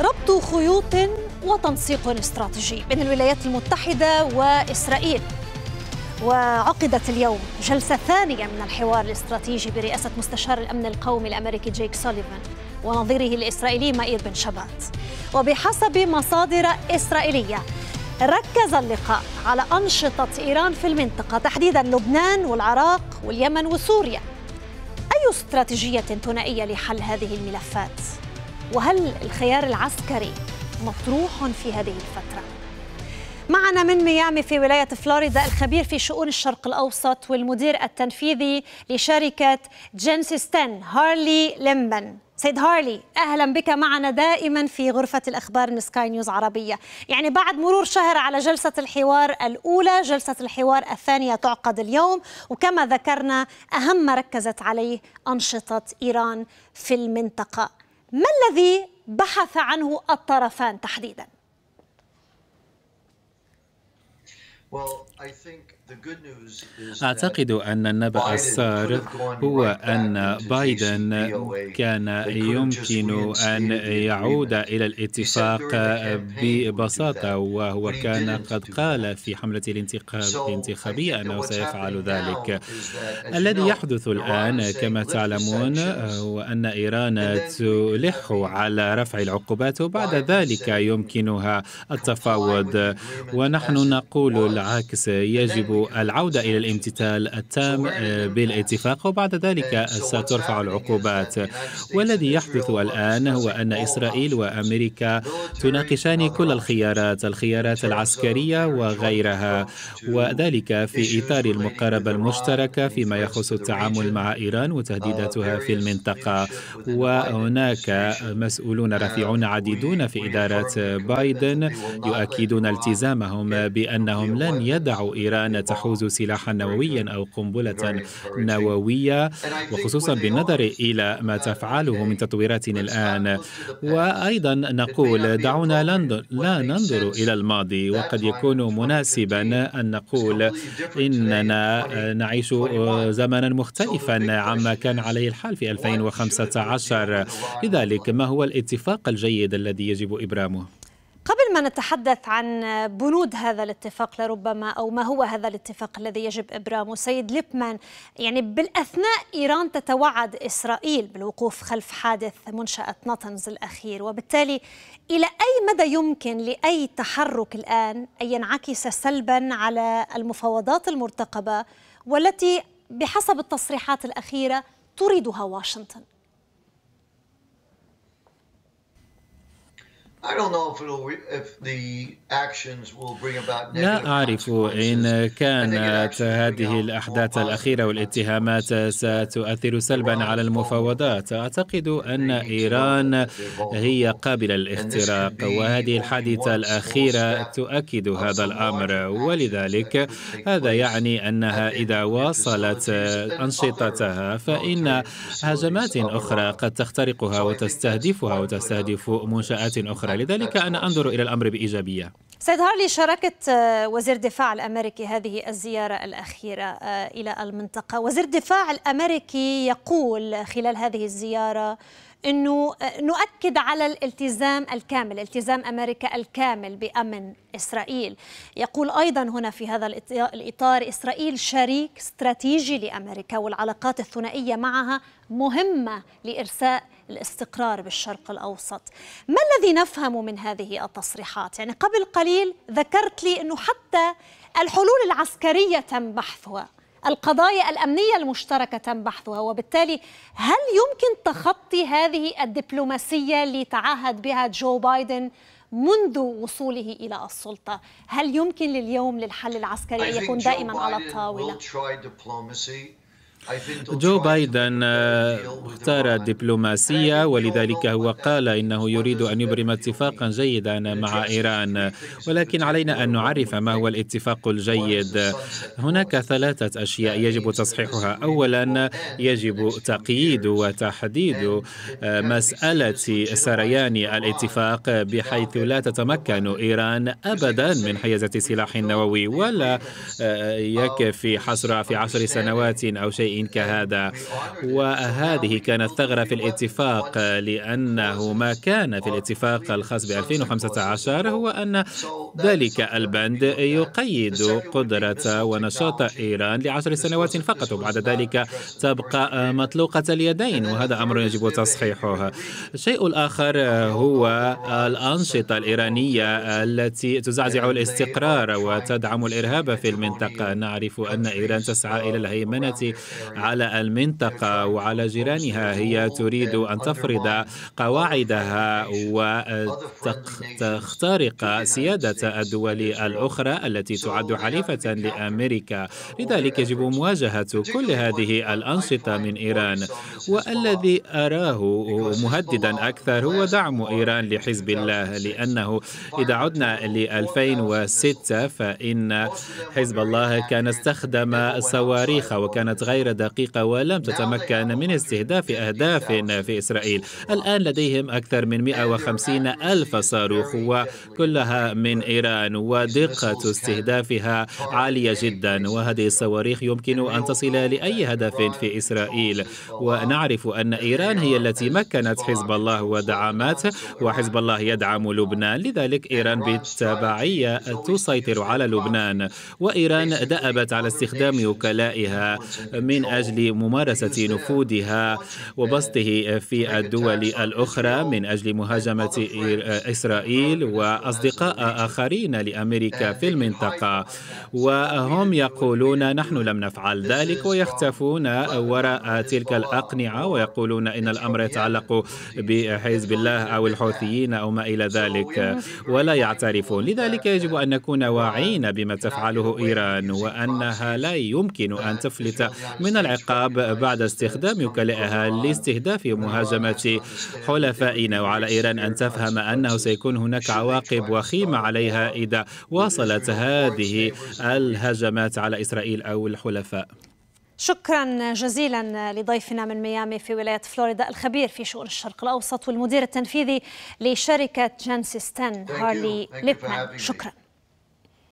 ربط خيوط وتنسيق استراتيجي بين الولايات المتحدة وإسرائيل وعقدت اليوم جلسة ثانية من الحوار الاستراتيجي برئاسة مستشار الأمن القومي الأمريكي جيك سوليفان ونظيره الإسرائيلي مائير بن شبات وبحسب مصادر إسرائيلية ركز اللقاء على أنشطة إيران في المنطقة تحديدا لبنان والعراق واليمن وسوريا أي استراتيجية ثنائية لحل هذه الملفات؟ وهل الخيار العسكري مطروح في هذه الفتره معنا من ميامي في ولاية فلوريدا الخبير في شؤون الشرق الأوسط والمدير التنفيذي لشركة جينسيستن هارلي لمبن سيد هارلي أهلا بك معنا دائما في غرفة الأخبار من سكاي نيوز عربية يعني بعد مرور شهر على جلسة الحوار الأولى جلسة الحوار الثانية تعقد اليوم وكما ذكرنا أهم ما ركزت عليه أنشطة إيران في المنطقة ما الذي بحث عنه الطرفان تحديدا؟ Well, I think أعتقد أن النبأ السار هو أن بايدن كان يمكن أن يعود إلى الاتفاق ببساطة وهو كان قد قال في حملة الانتخابية أنه سيفعل ذلك الذي يحدث الآن كما تعلمون آه، هو أن إيران تلح على رفع العقوبات وبعد ذلك يمكنها التفاوض ونحن نقول العكس يجب العودة إلى الامتثال التام آه، بالاتفاق وبعد ذلك سترفع العقوبات والذي يحدث الآن هو أن إسرائيل وأمريكا تناقشان كل الخيارات الخيارات العسكرية وغيرها وذلك في إطار المقاربة المشتركة فيما يخص التعامل مع إيران وتهديداتها في المنطقة وهناك مسؤولون رفيعون عديدون في إدارة بايدن يؤكدون التزامهم بأنهم لن يدعوا إيران تحوز سلاحا نوويا أو قنبلة نووية وخصوصا بالنظر إلى ما تفعله من تطويرات الآن وأيضا نقول دعونا لا ننظر إلى الماضي وقد يكون مناسبا أن نقول إننا نعيش زمنا مختلفا عما كان عليه الحال في 2015 لذلك ما هو الاتفاق الجيد الذي يجب إبرامه؟ قبل ما نتحدث عن بنود هذا الاتفاق لربما او ما هو هذا الاتفاق الذي يجب ابرامه سيد ليبمان يعني بالاثناء ايران تتوعد اسرائيل بالوقوف خلف حادث منشاه نطنز الاخير وبالتالي الى اي مدى يمكن لاي تحرك الان ان ينعكس سلبا على المفاوضات المرتقبه والتي بحسب التصريحات الاخيره تريدها واشنطن لا أعرف إن كانت هذه الأحداث الأخيرة والاتهامات ستؤثر سلبا على المفاوضات أعتقد أن إيران هي قابلة للاختراق وهذه الحادثة الأخيرة تؤكد هذا الأمر ولذلك هذا يعني أنها إذا واصلت أنشطتها فإن هجمات أخرى قد تخترقها وتستهدفها وتستهدف منشآت أخرى لذلك أنا أنظر إلى الأمر بإيجابية سيد هارلي شاركت آه، وزير الدفاع الامريكي هذه الزياره الاخيره آه، الى المنطقه، وزير الدفاع الامريكي يقول خلال هذه الزياره أنه آه، نؤكد على الالتزام الكامل التزام أمريكا الكامل بأمن إسرائيل يقول أيضا هنا في هذا الإطار إسرائيل شريك استراتيجي لأمريكا والعلاقات الثنائية معها مهمة لإرساء الاستقرار بالشرق الأوسط ما الذي نفهم من هذه التصريحات؟ يعني قبل قليل ذكرت لي أنه حتى الحلول العسكرية تم بحثها القضايا الأمنية المشتركة تم بحثها وبالتالي هل يمكن تخطي هذه الدبلوماسية اللي تعهد بها جو بايدن منذ وصوله إلى السلطة هل يمكن لليوم للحل العسكري أن يكون دائما على الطاولة؟ جو بايدن آه، اختار الدبلوماسية ولذلك هو قال إنه يريد أن يبرم اتفاقا جيدا مع إيران ولكن علينا أن نعرف ما هو الاتفاق الجيد هناك ثلاثة أشياء يجب تصحيحها أولا يجب تقييد وتحديد آه، مسألة سريان الاتفاق بحيث لا تتمكن إيران أبدا من حيازة سلاح نووي ولا آه، يكفي حصرها في عشر سنوات أو شيء كهذا وهذه كانت ثغرة في الاتفاق لأنه ما كان في الاتفاق الخاص ب 2015 هو أن ذلك البند يقيد قدرة ونشاط إيران لعشر سنوات فقط وبعد ذلك تبقى مطلوقة اليدين وهذا أمر يجب تصحيحه الشيء الآخر هو الأنشطة الإيرانية التي تزعزع الاستقرار وتدعم الإرهاب في المنطقة نعرف أن إيران تسعى إلى الهيمنة على المنطقة وعلى جيرانها هي تريد أن تفرض قواعدها وتخترق سيادة الدول الأخرى التي تعد حليفة لأمريكا لذلك يجب مواجهة كل هذه الأنشطة من إيران والذي أراه مهددا أكثر هو دعم إيران لحزب الله لأنه إذا عدنا ل 2006 فإن حزب الله كان استخدم صواريخ وكانت غير غير دقيقة ولم تتمكن من استهداف أهداف في إسرائيل الآن لديهم أكثر من 150 ألف صاروخ وكلها من إيران ودقة استهدافها عالية جدا وهذه الصواريخ يمكن أن تصل لأي هدف في إسرائيل ونعرف أن إيران هي التي مكنت حزب الله ودعمته وحزب الله يدعم لبنان لذلك إيران بالتبعية تسيطر على لبنان وإيران دأبت على استخدام وكلائها من من أجل ممارسة نفوذها وبسطه في الدول الأخرى من أجل مهاجمة إسرائيل وأصدقاء آخرين لأمريكا في المنطقة وهم يقولون نحن لم نفعل ذلك ويختفون وراء تلك الأقنعة ويقولون إن الأمر يتعلق بحزب الله أو الحوثيين أو ما إلى ذلك ولا يعترفون لذلك يجب أن نكون واعين بما تفعله إيران وأنها لا يمكن أن تفلت من من العقاب بعد استخدام لها لاستهداف مهاجمة حلفائنا وعلى إيران أن تفهم أنه سيكون هناك عواقب وخيمة عليها إذا واصلت هذه الهجمات على إسرائيل أو الحلفاء شكرا جزيلا لضيفنا من ميامي في ولايه فلوريدا الخبير في شؤون الشرق الاوسط والمدير التنفيذي لشركه جانسيستان هارلي ليبمان شكرا